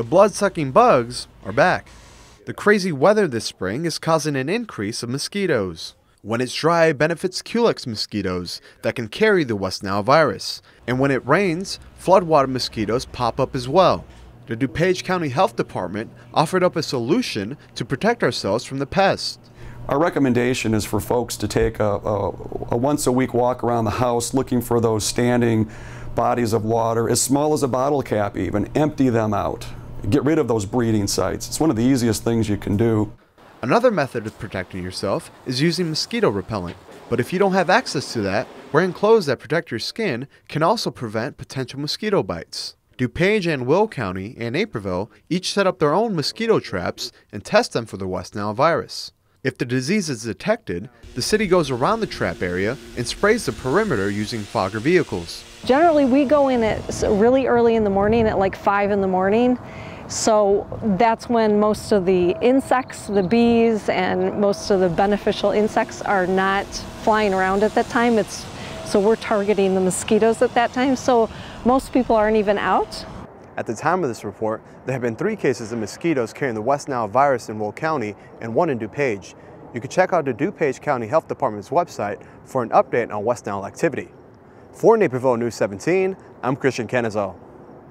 The blood-sucking bugs are back. The crazy weather this spring is causing an increase of mosquitoes. When it's dry, benefits Culex mosquitoes that can carry the West Nile virus. And when it rains, floodwater mosquitoes pop up as well. The DuPage County Health Department offered up a solution to protect ourselves from the pest. Our recommendation is for folks to take a, a, a once a week walk around the house looking for those standing bodies of water, as small as a bottle cap even, empty them out get rid of those breeding sites. It's one of the easiest things you can do. Another method of protecting yourself is using mosquito repellent, but if you don't have access to that, wearing clothes that protect your skin can also prevent potential mosquito bites. DuPage and Will County and Naperville each set up their own mosquito traps and test them for the West Nile virus. If the disease is detected, the city goes around the trap area and sprays the perimeter using fogger vehicles. Generally, we go in at really early in the morning, at like 5 in the morning. So that's when most of the insects, the bees, and most of the beneficial insects are not flying around at that time. It's, so we're targeting the mosquitoes at that time. So most people aren't even out. At the time of this report, there have been three cases of mosquitoes carrying the West Nile virus in Will County and one in DuPage. You can check out the DuPage County Health Department's website for an update on West Nile activity. For Naperville News 17, I'm Christian Canizo.